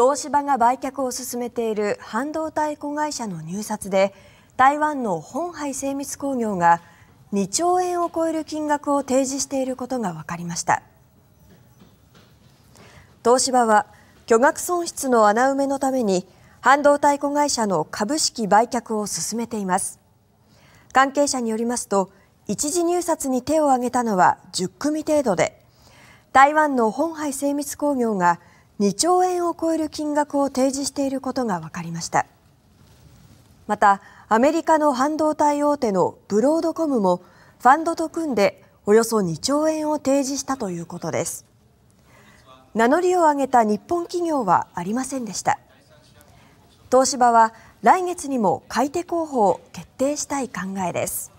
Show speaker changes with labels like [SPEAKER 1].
[SPEAKER 1] 東芝が売却を進めている半導体子会社の入札で台湾の本ン精密工業が2兆円を超える金額を提示していることが分かりました東芝は巨額損失の穴埋めのために半導体子会社の株式売却を進めています関係者によりますと一次入札に手を挙げたのは10組程度で台湾の本ン精密工業が2兆円を超える金額を提示していることが分かりましたまたアメリカの半導体大手のブロードコムもファンドと組んでおよそ2兆円を提示したということです名乗りを上げた日本企業はありませんでした東芝は来月にも買い手候補を決定したい考えです